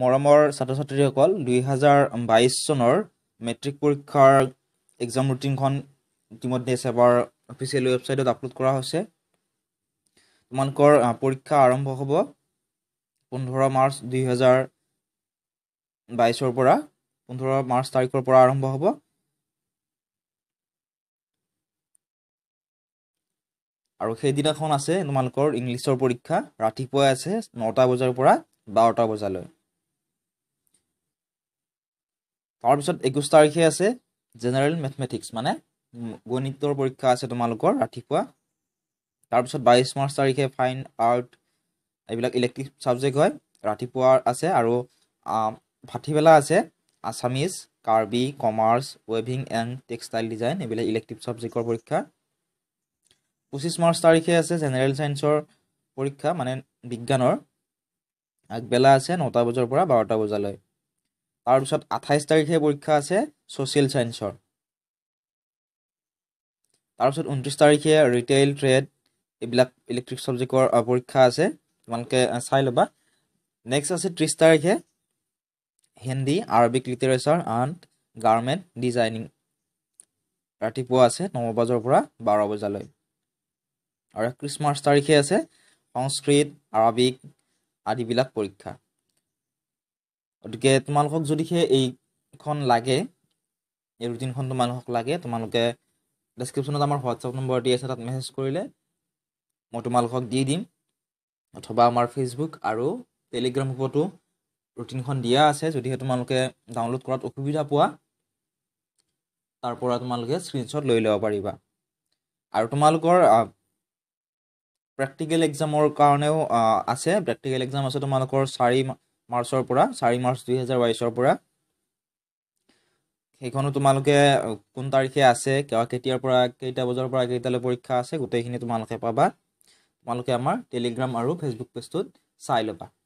মৰমৰ ছাত্ৰ ছাত্ৰীসকল দুই হাজাৰ বাইছ চনৰ মেট্ৰিক পৰীক্ষাৰ এক্সাম ৰুটিনখন ইতিমধ্যে চেবাৰ অফিচিয়েল ৱেবছাইটত আপলোড কৰা হৈছে তোমালোকৰ পৰীক্ষা আৰম্ভ হ'ব পোন্ধৰ মাৰ্চ দুহেজাৰ বাইছৰ পৰা পোন্ধৰ মাৰ্চ তাৰিখৰ পৰা আৰম্ভ হ'ব আৰু সেইদিনাখন আছে তোমালোকৰ ইংলিছৰ পৰীক্ষা ৰাতিপুৱাই আছে নটা বজাৰ পৰা বাৰটা বজালৈ তাৰপিছত একৈছ তাৰিখে আছে জেনেৰেল মেথমেটিক্স মানে গণিতৰ পৰীক্ষা আছে তোমালোকৰ ৰাতিপুৱা তাৰপিছত বাইছ মাৰ্চ তাৰিখে ফাইন আৰ্ট এইবিলাক ইলেক্ট্ৰিক ছাবজেক্ট হয় ৰাতিপুৱা আছে আৰু ভাটিবেলা আছে আছামিজ কাৰ্বি কমাৰ্চ ৱেভিং এণ্ড টেক্সটাইল ডিজাইন এইবিলাক ইলেক্টিভ ছাবজেক্টৰ পৰীক্ষা পঁচিছ মাৰ্চ তাৰিখে আছে জেনেৰেল ছায়েন্সৰ পৰীক্ষা মানে বিজ্ঞানৰ আগবেলা আছে নটা বজাৰ পৰা বাৰটা বজালৈ তাৰপিছত আঠাইছ তাৰিখে পৰীক্ষা আছে ছ'চিয়েল ছায়েন্সৰ তাৰপিছত ঊনত্ৰিছ তাৰিখে ৰিটেইল ট্ৰেড এইবিলাক ইলেক্ট্ৰিক চাবজেক্টৰ পৰীক্ষা আছে তোমালোকে চাই ল'বা নেক্সট আছে ত্ৰিছ তাৰিখে Hindi Arabic literature and garment designing ৰাতিপুৱা আছে ন বজাৰ পৰা বাৰ বজালৈ আৰু একত্ৰিছ মাৰ্চ তাৰিখে আছে সংস্কৃত আৰবিক আদিবিলাক পৰীক্ষা গতিকে তোমালোকক যদিহে এইখন লাগে এই ৰুটিনখন তোমালোকক লাগে তোমালোকে ডেছক্ৰিপশ্যনত আমাৰ হোৱাটছআপ নম্বৰ দি আছে তাত মেছেজ কৰিলে মই তোমালোকক দি দিম অথবা আমাৰ ফেচবুক আৰু টেলিগ্ৰাম গ্ৰুপতো ৰুটিনখন দিয়া আছে যদিহে তোমালোকে ডাউনলোড কৰাত অসুবিধা পোৱা তাৰ পৰা তোমালোকে স্ক্ৰীণশ্বট লৈ ল'ব পাৰিবা আৰু তোমালোকৰ প্ৰেক্টিকেল এক্সামৰ কাৰণেও আছে প্ৰেক্টিকেল এক্সাম আছে তোমালোকৰ চাৰি মাৰ্চৰ পৰা চাৰি মাৰ্চ দুহেজাৰ বাইছৰ পৰা সেইখনো তোমালোকে কোন তাৰিখে আছে কেতিয়াৰ পৰা কেইটা বজাৰ পৰা কেইটালৈ পৰীক্ষা আছে গোটেইখিনি তোমালোকে পাবা তোমালোকে আমাৰ টেলিগ্ৰাম আৰু ফেচবুক পেজটোত চাই ল'বা